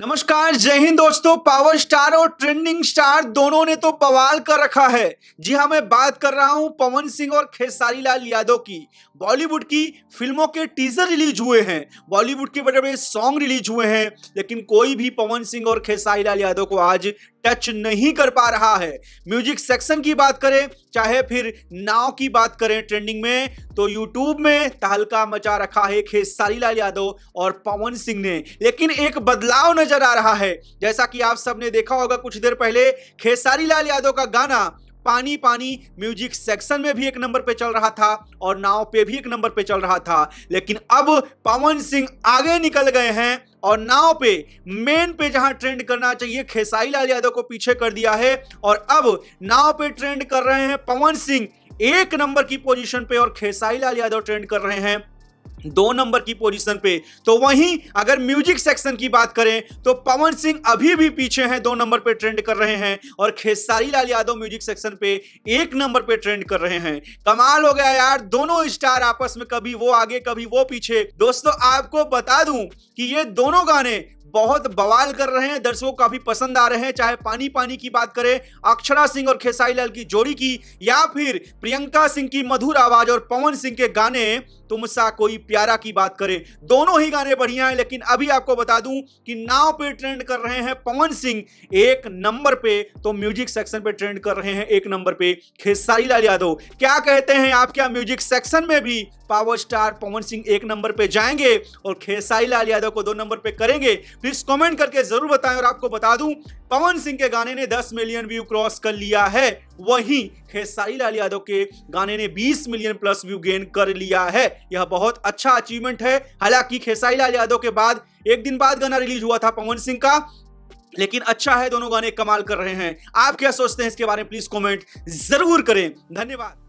नमस्कार जय हिंद दोस्तों पावर स्टार और ट्रेंडिंग स्टार दोनों ने तो बवाल कर रखा है जी हाँ मैं बात कर रहा हूँ पवन सिंह और खेसारी लाल यादव की बॉलीवुड की फिल्मों के टीजर रिलीज हुए हैं बॉलीवुड के बड़े बड़े सॉन्ग रिलीज हुए हैं लेकिन कोई भी पवन सिंह और खेसारी लाल यादव को आज टच नहीं कर पा रहा है म्यूजिक सेक्शन की बात करें चाहे फिर नाव की बात करें ट्रेंडिंग में तो यूट्यूब में तहलका मचा रखा है खेसारी लाल यादव और पवन सिंह ने लेकिन एक बदलाव नजर आ रहा है जैसा कि आप सबने देखा होगा कुछ देर पहले खेसारी लाल यादव का गाना पानी पानी म्यूजिक सेक्शन में भी एक नंबर पे चल रहा था और नाव पे भी एक नंबर पे चल रहा था लेकिन अब पवन सिंह आगे निकल गए हैं और नाव पे मेन पे जहां ट्रेंड करना चाहिए खेसाई लाल यादव को पीछे कर दिया है और अब नाव पे ट्रेंड कर रहे हैं पवन सिंह एक नंबर की पोजीशन पे और खेसाई लाल यादव ट्रेंड कर रहे हैं दो नंबर की पोजीशन पे तो वहीं अगर म्यूजिक सेक्शन की बात करें तो पवन सिंह अभी भी पीछे हैं दो नंबर पे ट्रेंड कर रहे हैं और खेसारी लाल यादव म्यूजिक सेक्शन पे एक नंबर पे ट्रेंड कर रहे हैं कमाल हो गया यार दोनों स्टार आपस में कभी वो आगे कभी वो पीछे दोस्तों आपको बता दूं कि ये दोनों गाने बहुत बवाल कर रहे हैं दर्शकों काफी पसंद आ रहे हैं चाहे पानी पानी की बात करें अक्षरा सिंह और खेसाई लाल की जोड़ी की या फिर प्रियंका सिंह की मधुर आवाज और पवन सिंह के गाने तुमसा तो कोई प्यारा की बात करें दोनों ही गाने बढ़िया हैं लेकिन अभी आपको बता दूं कि नाव पे ट्रेंड कर रहे हैं पवन सिंह एक नंबर पे तो म्यूजिक सेक्शन पे ट्रेंड कर रहे हैं एक नंबर पे खेसारी लाल यादव क्या कहते हैं आप क्या म्यूजिक सेक्शन में भी पावर स्टार पवन सिंह एक नंबर पे जाएंगे और खेसारी लाल यादव को दो नंबर पे करेंगे प्लीज कमेंट करके जरूर बताएं और आपको बता दूं पवन सिंह के गाने ने 10 मिलियन व्यू क्रॉस कर लिया है वहीं खेसारी लाल यादव के गाने ने 20 मिलियन प्लस व्यू गेन कर लिया है यह बहुत अच्छा अचीवमेंट है हालांकि खेसारी लाल यादव के बाद एक दिन बाद गाना रिलीज हुआ था पवन सिंह का लेकिन अच्छा है दोनों गाने कमाल कर रहे हैं आप क्या सोचते हैं इसके बारे में प्लीज कॉमेंट जरूर करें धन्यवाद